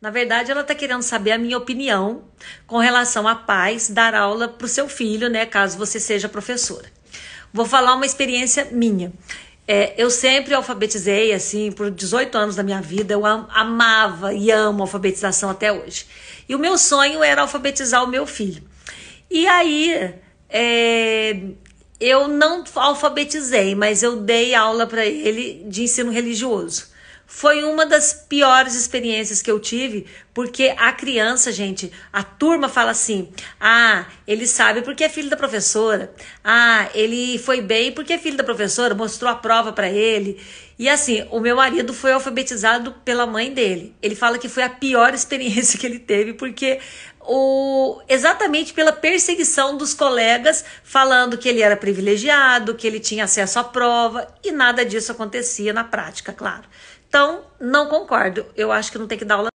Na verdade, ela está querendo saber a minha opinião com relação à paz, dar aula para o seu filho, né? Caso você seja professora. Vou falar uma experiência minha. É, eu sempre alfabetizei, assim, por 18 anos da minha vida. Eu am amava e amo alfabetização até hoje. E o meu sonho era alfabetizar o meu filho. E aí, é, eu não alfabetizei, mas eu dei aula para ele de ensino religioso foi uma das piores experiências que eu tive, porque a criança, gente, a turma fala assim: ah, ele sabe porque é filho da professora, ah, ele foi bem porque é filho da professora, mostrou a prova para ele. E assim, o meu marido foi alfabetizado pela mãe dele. Ele fala que foi a pior experiência que ele teve, porque o, exatamente pela perseguição dos colegas, falando que ele era privilegiado, que ele tinha acesso à prova, e nada disso acontecia na prática, claro. Então, não concordo. Eu acho que não tem que dar aula.